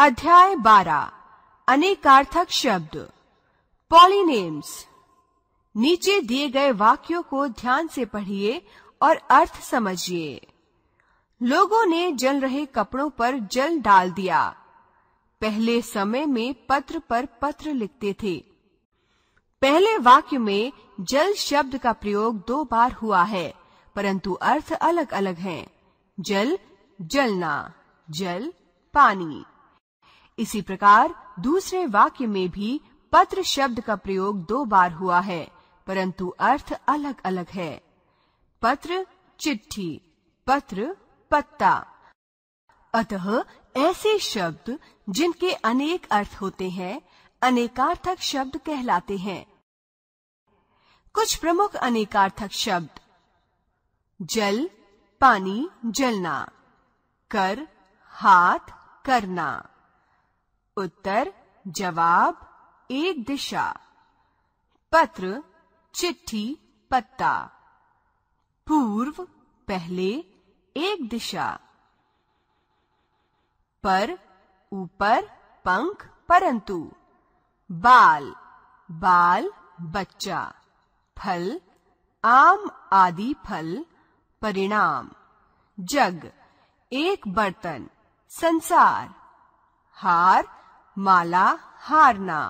अध्याय बारह अनेकार्थक शब्द पॉलीनेम्स नीचे दिए गए वाक्यों को ध्यान से पढ़िए और अर्थ समझिए लोगों ने जल रहे कपड़ों पर जल डाल दिया पहले समय में पत्र पर पत्र लिखते थे पहले वाक्य में जल शब्द का प्रयोग दो बार हुआ है परंतु अर्थ अलग अलग हैं। जल जलना जल पानी इसी प्रकार दूसरे वाक्य में भी पत्र शब्द का प्रयोग दो बार हुआ है परंतु अर्थ अलग अलग है पत्र चिट्ठी पत्र पत्ता अतः ऐसे शब्द जिनके अनेक अर्थ होते हैं अनेकार्थक शब्द कहलाते हैं कुछ प्रमुख अनेकार्थक शब्द जल पानी जलना कर हाथ करना उत्तर जवाब एक दिशा पत्र चिट्ठी पत्ता पूर्व पहले एक दिशा पर ऊपर पंख परंतु बाल बाल बच्चा फल आम आदि फल परिणाम जग एक बर्तन संसार हार माला हारना